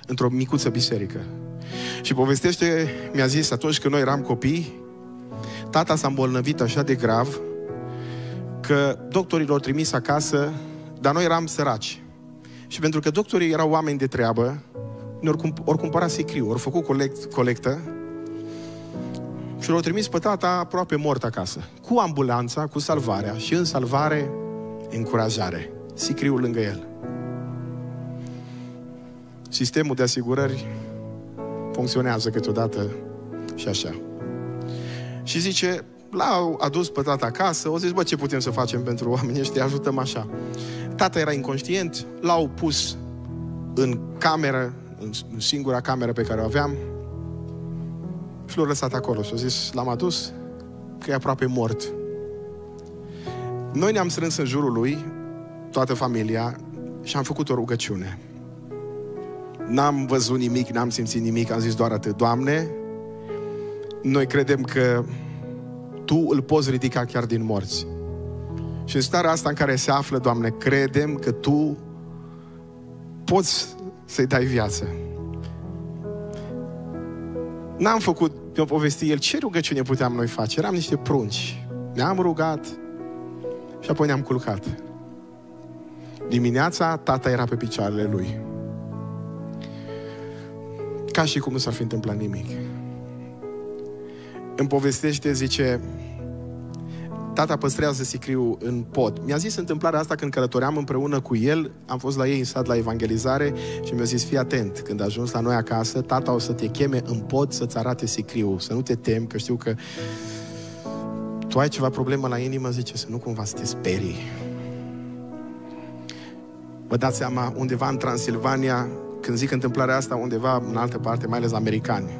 într-o micuță biserică. Și povestește, mi-a zis, atunci când noi eram copii, tata s-a îmbolnăvit așa de grav, că doctorii l-au trimis acasă, dar noi eram săraci. Și pentru că doctorii erau oameni de treabă, ne-au cump- cumpărat sicriu, ori făcut colect- colectă și l-au trimis pe tata aproape mort acasă. Cu ambulanța, cu salvarea și în salvare, încurajare. Sicriu lângă el. Sistemul de asigurări funcționează câteodată și așa. Și zice, l-au adus pe tata acasă, au zis, bă, ce putem să facem pentru oamenii ăștia, ajutăm așa. Tata era inconștient, l-au pus în cameră, în singura cameră pe care o aveam, și l-au lăsat acolo. Și au zis, l-am adus, că e aproape mort. Noi ne-am strâns în jurul lui, toată familia, și am făcut o rugăciune. N-am văzut nimic, n-am simțit nimic, am zis doar atât, Doamne, noi credem că tu îl poți ridica chiar din morți. Și în starea asta în care se află, Doamne, credem că Tu poți să-i dai viață. N-am făcut, mi-a povestit el, ce rugăciune puteam noi face? Eram niște prunci. Ne-am rugat și apoi ne-am culcat. Dimineața, tata era pe picioarele lui. Ca și cum nu s-ar fi întâmplat nimic. Îmi povestește, zice, tata păstrează sicriul în pod. Mi-a zis întâmplarea asta când călătoream împreună cu el, am fost la ei în sat la evangelizare și mi-a zis, fii atent, când ajungi la noi acasă, tata o să te cheme în pod să-ți arate sicriul, să nu te temi, că știu că tu ai ceva problemă la inimă, zice, să nu cumva să te sperii. Vă dați seama, undeva în Transilvania, când zic întâmplarea asta, undeva în altă parte, mai ales americani.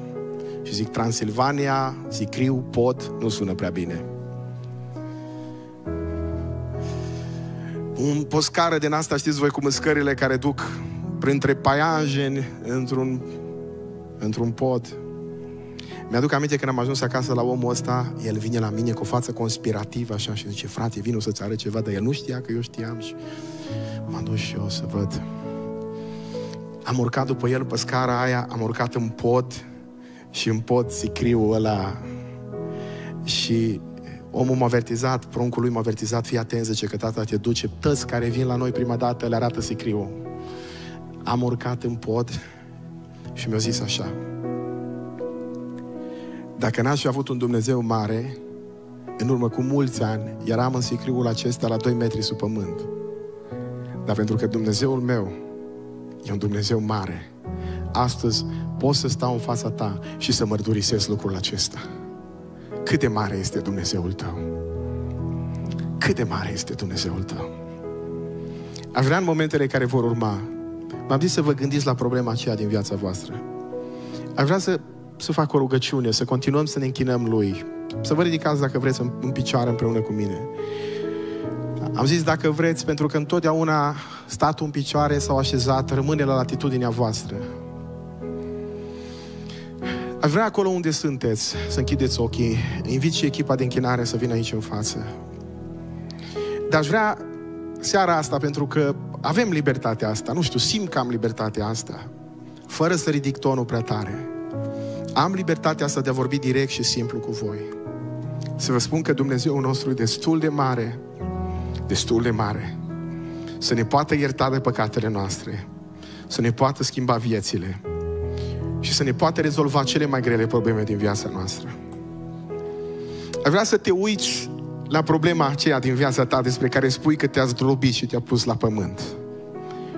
Și zic Transilvania, zicriu, Pod, nu sună prea bine. un, poscară din asta, știți voi cum scările care duc printre paianjeni într-un, într-un pot. Mi-aduc aminte când am ajuns acasă la omul ăsta, el vine la mine cu o față conspirativă așa și zice, frate, vin să-ți arăt ceva, dar el nu știa că eu știam și m-am dus și eu să văd. Am urcat după el pe scara aia, am urcat în pod și în pod sicriul ăla și Omul m-a avertizat, pruncul lui m-a avertizat, fii atent, zice că tata te duce. Tăți care vin la noi prima dată le arată sicriul. Am urcat în pod și mi-a zis așa. Dacă n-aș fi avut un Dumnezeu mare, în urmă cu mulți ani, eram în sicriul acesta la 2 metri sub pământ. Dar pentru că Dumnezeul meu e un Dumnezeu mare, astăzi pot să stau în fața ta și să mărturisesc lucrul acesta. Cât de mare este Dumnezeul tău? Cât de mare este Dumnezeul tău? Aș vrea în momentele care vor urma, m-am zis să vă gândiți la problema aceea din viața voastră. Aș vrea să, să fac o rugăciune, să continuăm să ne închinăm Lui, să vă ridicați dacă vreți în, în picioare împreună cu mine. Am zis dacă vreți, pentru că întotdeauna statul în picioare sau așezat rămâne la latitudinea voastră. Aș vrea acolo unde sunteți să închideți ochii. Invit și echipa de închinare să vină aici în față. Dar aș vrea seara asta, pentru că avem libertatea asta, nu știu, simt că am libertatea asta, fără să ridic tonul prea tare. Am libertatea asta de a vorbi direct și simplu cu voi. Să vă spun că Dumnezeu nostru e destul de mare, destul de mare, să ne poată ierta de păcatele noastre, să ne poată schimba viețile, și să ne poată rezolva cele mai grele probleme din viața noastră. Ai vrea să te uiți la problema aceea din viața ta despre care spui că te-a zdrobit și te-a pus la pământ.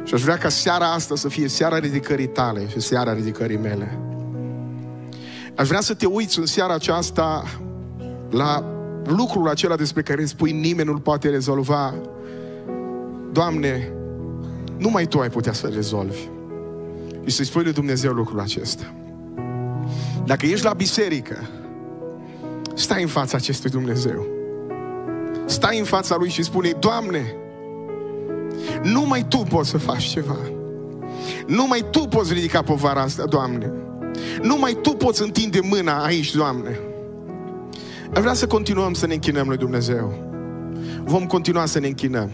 Și aș vrea ca seara asta să fie seara ridicării tale și seara ridicării mele. Aș vrea să te uiți în seara aceasta la lucrul acela despre care spui nimeni nu-l poate rezolva. Doamne, numai Tu ai putea să rezolvi și să-i spui lui Dumnezeu lucrul acesta. Dacă ești la biserică, stai în fața acestui Dumnezeu. Stai în fața Lui și spune Doamne, numai Tu poți să faci ceva. Numai Tu poți ridica povara asta, Doamne. Numai Tu poți întinde mâna aici, Doamne. Vreau să continuăm să ne închinăm lui Dumnezeu. Vom continua să ne închinăm.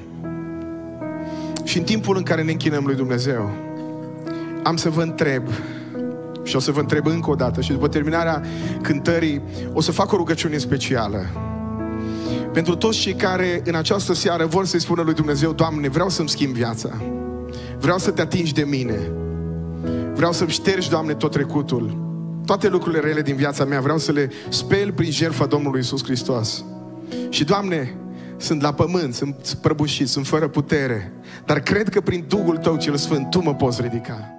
Și în timpul în care ne închinăm lui Dumnezeu, am să vă întreb și o să vă întreb încă o dată și după terminarea cântării o să fac o rugăciune specială. Pentru toți cei care în această seară vor să-i spună lui Dumnezeu, Doamne, vreau să-mi schimb viața. Vreau să te atingi de mine. Vreau să-mi ștergi, Doamne, tot trecutul. Toate lucrurile rele din viața mea vreau să le speli prin jertfa Domnului Isus Hristos. Și, Doamne, sunt la pământ, sunt prăbușit, sunt fără putere, dar cred că prin Duhul Tău cel Sfânt Tu mă poți ridica.